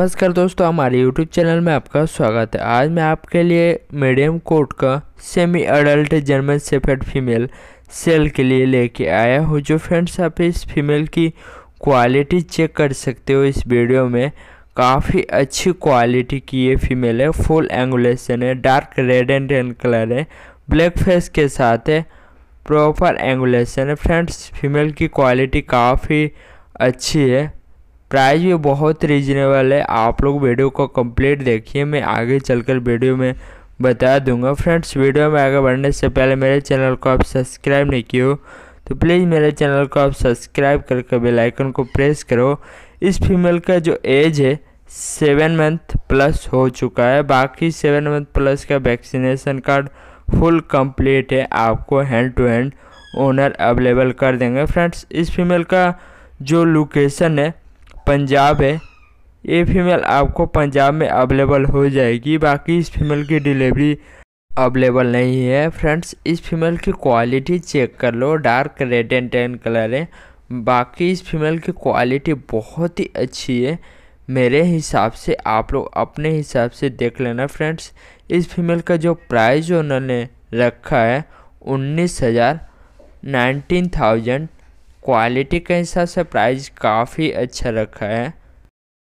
नमस्कार दोस्तों हमारे YouTube चैनल में आपका स्वागत है आज मैं आपके लिए मीडियम कोट का semi adult German shepherd female sale के लिए लेके आया हूँ जो फ्रेंड्स आप इस फीमेल की क्वालिटी चेक कर सकते हो इस वीडियो में काफ़ी अच्छी क्वालिटी की ये फीमेल है फुल एंगुलेशन है dark red and red colour है ब्लैक फेस के साथ है प्रॉपर एंगुलेशन है फ्रेंड्स फीमेल की क्वालिटी काफ़ी अच्छी है प्राइस भी बहुत रीजनेबल है आप लोग वीडियो को कंप्लीट देखिए मैं आगे चलकर वीडियो में बता दूंगा फ्रेंड्स वीडियो में आगे बढ़ने से पहले मेरे चैनल को आप सब्सक्राइब नहीं किए हो तो प्लीज़ मेरे चैनल को आप सब्सक्राइब करके बेल आइकन को प्रेस करो इस फीमेल का जो एज है सेवन मंथ प्लस हो चुका है बाकी सेवन मंथ प्लस का वैक्सीनेशन कार्ड फुल कंप्लीट है आपको hand to hand owner available कर देंगे फ्रेंड्स इस फीमेल का जो लोकेशन है पंजाब है ये फीमेल आपको पंजाब में अवेलेबल हो जाएगी बाकी इस फीमेल की डिलीवरी अवेलेबल नहीं है फ्रेंड्स इस फीमेल की क्वालिटी चेक कर लो dark red and tan colour है बाकी इस फीमेल की क्वालिटी बहुत ही अच्छी है मेरे हिसाब से आप लोग अपने हिसाब से देख लेना फ्रेंड्स इस फीमेल का जो प्राइस उन्होंने रखा है उन्नीस हज़ार नाइनटीन थाउजेंड क्वालिटी के हिसाब से प्राइस काफ़ी अच्छा रखा है